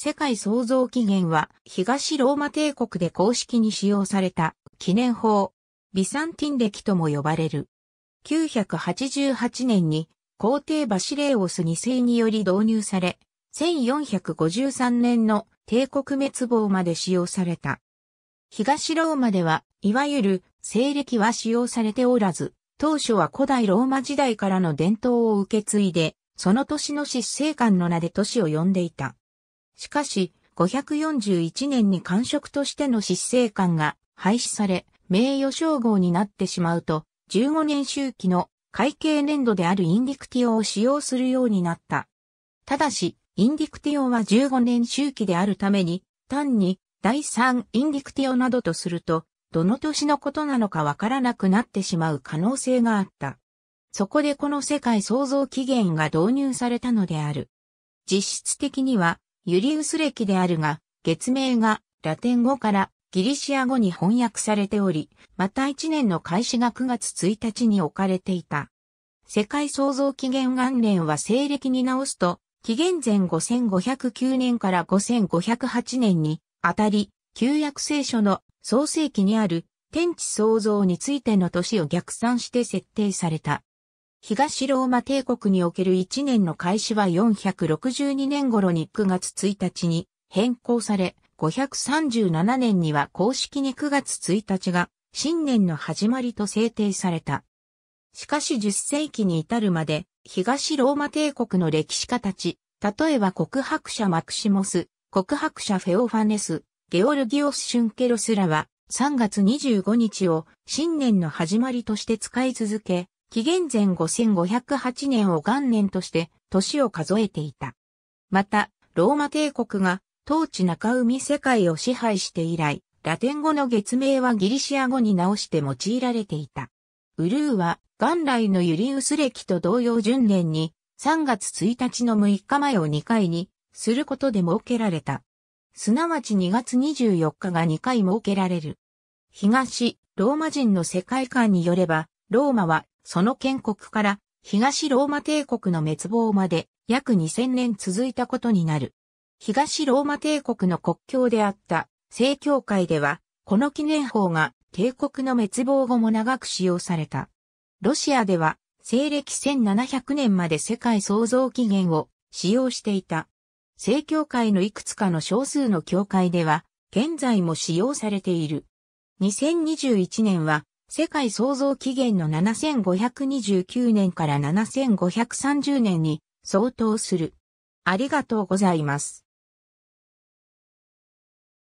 世界創造起源は東ローマ帝国で公式に使用された記念法、ビサンティン歴とも呼ばれる。988年に皇帝バシレーオス2世により導入され、1453年の帝国滅亡まで使用された。東ローマでは、いわゆる西暦は使用されておらず、当初は古代ローマ時代からの伝統を受け継いで、その年の執政官の名で都市を呼んでいた。しかし、541年に官職としての執政官が廃止され、名誉称号になってしまうと、15年周期の会計年度であるインディクティオを使用するようになった。ただし、インディクティオは15年周期であるために、単に第3インディクティオなどとすると、どの年のことなのかわからなくなってしまう可能性があった。そこでこの世界創造起源が導入されたのである。実質的にはユリウス歴であるが、月名がラテン語からギリシア語に翻訳されており、また1年の開始が9月1日に置かれていた。世界創造紀元元年は西暦に直すと、紀元前5509年から5508年にあたり、旧約聖書の創世記にある天地創造についての年を逆算して設定された。東ローマ帝国における1年の開始は462年頃に9月1日に変更され、537年には公式に9月1日が新年の始まりと制定された。しかし10世紀に至るまで東ローマ帝国の歴史家たち、例えば告白者マクシモス、告白者フェオファネス、ゲオルギオス・シュンケロスらは3月25日を新年の始まりとして使い続け、紀元前5508年を元年として年を数えていた。また、ローマ帝国が当地中海世界を支配して以来、ラテン語の月名はギリシア語に直して用いられていた。ウルーは元来のユリウス歴と同様順年に3月1日の6日前を2回にすることで設けられた。すなわち2月24日が2回設けられる。東、ローマ人の世界観によれば、ローマはその建国から東ローマ帝国の滅亡まで約2000年続いたことになる。東ローマ帝国の国境であった正教会では、この記念法が帝国の滅亡後も長く使用された。ロシアでは、西暦1700年まで世界創造期限を使用していた。正教会のいくつかの少数の教会では、現在も使用されている。2021年は、世界創造期限の7529年から7530年に相当する。ありがとうございます。